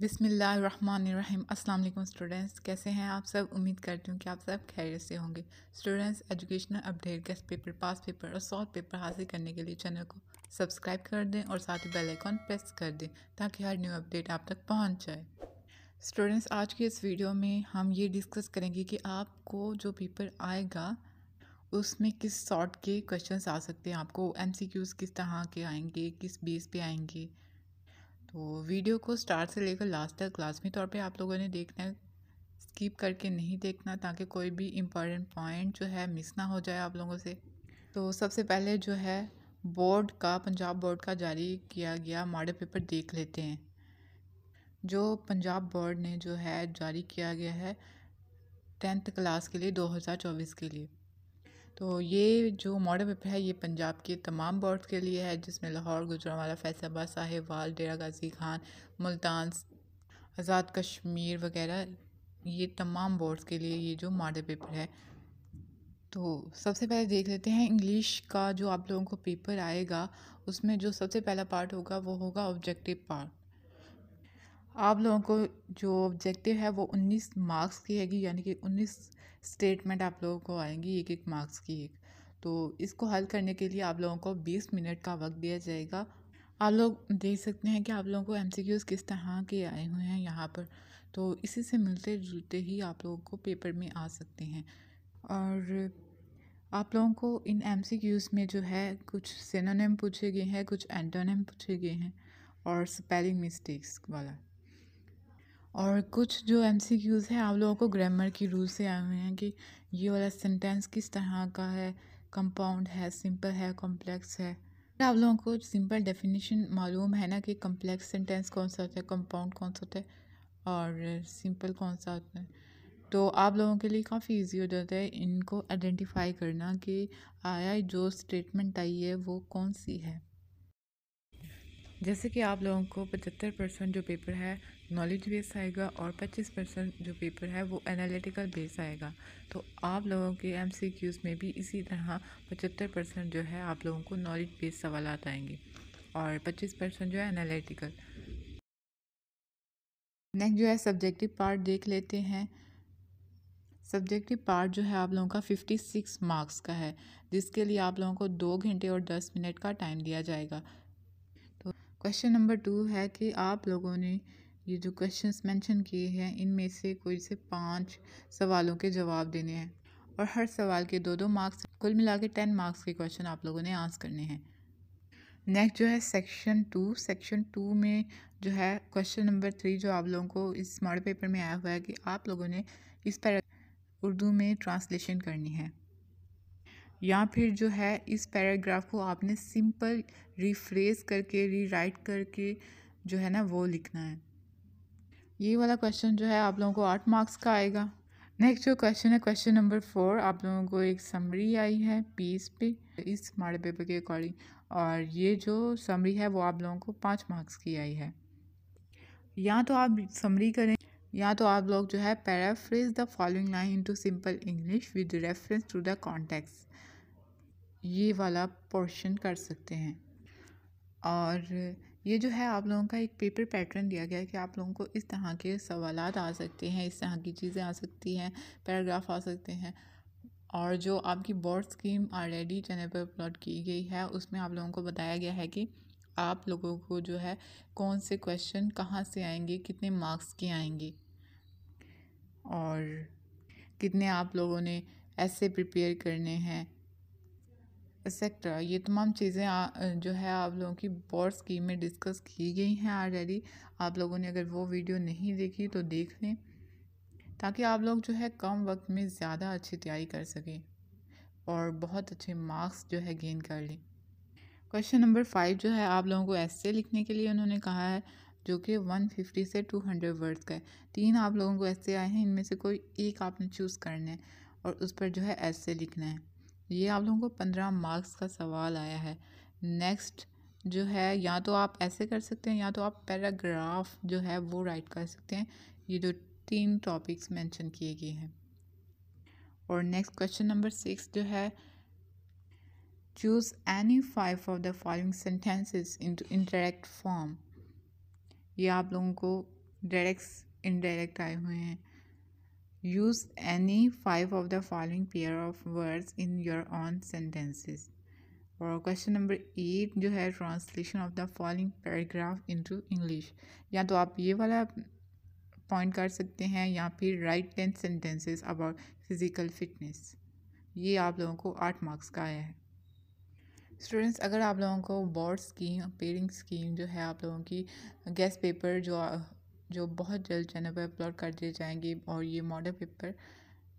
बिसमीम् अल्लाम स्टूडेंट्स कैसे हैं आप सब उम्मीद करती हूँ कि आप सब खैर से होंगे students educational update guess paper past paper और सॉल्व पेपर हासिल करने के लिए चैनल को सब्सक्राइब कर दें और साथ ही बेल आइकॉन प्रेस कर दें ताकि हर न्यू अपडेट आप तक पहुँच जाए स्टूडेंट्स आज के इस वीडियो में हम ये डिस्कस करेंगे कि आपको जो पेपर आएगा उसमें किस सॉर्ट के क्वेश्चंस आ सकते हैं आपको एमसीक्यूज़ किस तरह के आएंगे किस बेस पे आएंगे तो वीडियो को स्टार्ट से लेकर लास्ट तक लाजमी तौर पे आप लोगों ने देखना है स्किप करके नहीं देखना ताकि कोई भी इम्पॉर्टेंट पॉइंट जो है मिस ना हो जाए आप लोगों से तो सबसे पहले जो है बोर्ड का पंजाब बोर्ड का जारी किया गया मॉडल पेपर देख लेते हैं जो पंजाब बोर्ड ने जो है जारी किया गया है टेंथ क्लास के लिए 2024 के लिए तो ये जो मॉडल पेपर है ये पंजाब के तमाम बोर्ड्स के लिए है जिसमें लाहौर गुजरावाला फैसलाबाद साहिवाल डेरा गाजी खान मुल्तान आज़ाद कश्मीर वगैरह ये तमाम बोर्ड्स के लिए ये जो मॉडल पेपर है तो सबसे पहले देख लेते हैं इंग्लिश का जो आप लोगों को पेपर आएगा उसमें जो सबसे पहला पार्ट होगा वो होगा ऑब्जेक्टिव पार्ट आप लोगों को जो ऑब्जेक्टिव है वो 19 मार्क्स की हैगी यानी कि स्टेटमेंट आप लोगों को आएंगी एक एक मार्क्स की एक तो इसको हल करने के लिए आप लोगों को 20 मिनट का वक्त दिया जाएगा आप लोग देख सकते हैं कि आप लोगों को एम किस तरह के आए हुए हैं यहाँ पर तो इसी से मिलते जुलते ही आप लोगों को पेपर में आ सकते हैं और आप लोगों को इन एम में जो है कुछ सेनोनेम पूछे गए हैं कुछ एंटोनेम पूछे गए हैं और स्पेलिंग मिस्टेक्स वाला और कुछ जो एम सी क्यूज़ हैं आप लोगों को ग्रामर की रूल से आए हुए हैं कि ये वाला सेंटेंस किस तरह का है कंपाउंड है सिंपल है कॉम्प्लेक्स है आप लोगों को सिंपल डेफिनेशन मालूम है ना कि कम्प्लेक्स सेंटेंस कौन सा होता है कंपाउंड कौन सा होता है और सिंपल कौन सा होता है तो आप लोगों के लिए काफ़ी इजी हो जाता है इनको आइडेंटिफाई करना कि आया जो स्टेटमेंट आई है वो कौन सी है जैसे कि आप लोगों को पचहत्तर परसेंट जो पेपर है नॉलेज बेस आएगा और पच्चीस परसेंट जो पेपर है वो एनालिटिकल बेस आएगा तो आप लोगों के एम सी क्यूज़ में भी इसी तरह पचहत्तर परसेंट जो है आप लोगों को नॉलेज बेस सवाल आएंगे और पच्चीस परसेंट जो है एनालिटिकल नेक्स्ट जो है सब्जेक्टिव पार्ट देख लेते हैं सब्जेक्टिव पार्ट जो है आप लोगों का 56 मार्क्स का है जिसके लिए आप लोगों को दो घंटे और दस मिनट का टाइम दिया जाएगा क्वेश्चन नंबर टू है कि आप लोगों ने ये जो क्वेश्चंस मेंशन किए हैं इनमें से कोई से पाँच सवालों के जवाब देने हैं और हर सवाल के दो दो मार्क्स कुल मिला के टेन मार्क्स के क्वेश्चन आप लोगों ने आंसर करने हैं नेक्स्ट जो है सेक्शन टू सेक्शन टू में जो है क्वेश्चन नंबर थ्री जो आप लोगों को इस मॉडल पेपर में आया हुआ है कि आप लोगों ने इस पर उर्दू में ट्रांसलेशन करनी है या फिर जो है इस पैराग्राफ को आपने सिंपल रिफ्रेस करके रीराइट करके जो है ना वो लिखना है ये वाला क्वेश्चन जो है आप लोगों को आठ मार्क्स का आएगा नेक्स्ट जो क्वेश्चन है क्वेश्चन नंबर फोर आप लोगों को एक समरी आई है पीस पे इस माड़े पेपर के अकॉर्डिंग और ये जो समरी है वो आप लोगों को पाँच मार्क्स की आई है या तो आप समरी करें या तो आप लोग जो है paraphrase the following line into simple English with reference to the context ये वाला पोर्शन कर सकते हैं और ये जो है आप लोगों का एक पेपर पैटर्न दिया गया है कि आप लोगों को इस तरह के सवाल आ सकते हैं इस तरह की चीज़ें आ सकती हैं पैराग्राफ आ सकते हैं और जो आपकी बोर्ड स्कीम ऑलरेडी चैनल पर अपलोड की गई है उसमें आप लोगों को बताया गया है कि आप लोगों को जो है कौन से क्वेश्चन कहाँ से आएंगे कितने मार्क्स के आएंगे और कितने आप लोगों ने ऐसे प्रिपेयर करने हैं एक्सेट्रा ये तमाम चीज़ें जो है आप लोगों की बोर्ड स्कीम में डिस्कस की गई हैं ऑलरेडी आप लोगों ने अगर वो वीडियो नहीं देखी तो देख लें ताकि आप लोग जो है कम वक्त में ज़्यादा अच्छी तैयारी कर सकें और बहुत अच्छे मार्क्स जो है गेन कर लें क्वेश्चन नंबर फाइव जो है आप लोगों को ऐसे लिखने के लिए उन्होंने कहा है जो कि 150 से 200 वर्ड्स का है तीन आप लोगों को ऐसे आए हैं इनमें से कोई एक आपने चूज़ करना है और उस पर जो है ऐसे लिखना है ये आप लोगों को पंद्रह मार्क्स का सवाल आया है नेक्स्ट जो है या तो आप ऐसे कर सकते हैं या तो आप पैराग्राफ जो है वो राइट कर सकते हैं ये जो तीन टॉपिक्स मेंशन किए गए हैं और नेक्स्ट क्वेश्चन नंबर सिक्स जो है choose any five of the following sentences in interact form ये आप लोगों को डायरेक्ट इनडायरेक्ट आए हुए हैं use any five of the following pair of words in your own sentences और क्वेश्चन नंबर एट जो है translation of the following paragraph into English या तो आप ये वाला पॉइंट कर सकते हैं या फिर write ten sentences about physical fitness ये आप लोगों को आठ मार्क्स का आया है स्टूडेंट्स अगर आप लोगों को बोर्ड स्कीम पेरिंग स्कीम जो है आप लोगों की गेस्ट पेपर जो जो बहुत जल्द चैनल पर अपलोड कर दिए जाएंगे और ये मॉडल पेपर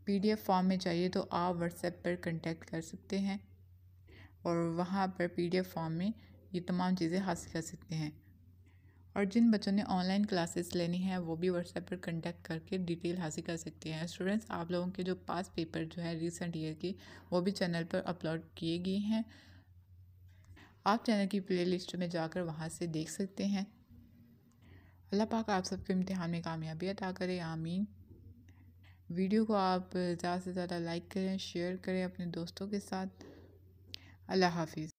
पीडीएफ फॉर्म में चाहिए तो आप व्हाट्सएप पर कंटेक्ट कर सकते हैं और वहाँ पर पीडीएफ फॉर्म में ये तमाम चीज़ें हासिल कर सकते हैं और जिन बच्चों ने ऑनलाइन क्लासेस लेनी है वो भी व्हाट्सएप पर कंटेक्ट करके डिटेल हासिल कर सकते हैं स्टूडेंट्स आप लोगों के जो पास पेपर जो है रिसेंट ईयर के वो भी चैनल पर अपलोड किए गए हैं आप चैनल की प्लेलिस्ट में जाकर वहाँ से देख सकते हैं अल्लाह पाक आप सबके इम्तहान में कामयाबी अदा करें आमीन वीडियो को आप ज़्यादा से ज़्यादा लाइक करें शेयर करें अपने दोस्तों के साथ अल्लाह हाफिज़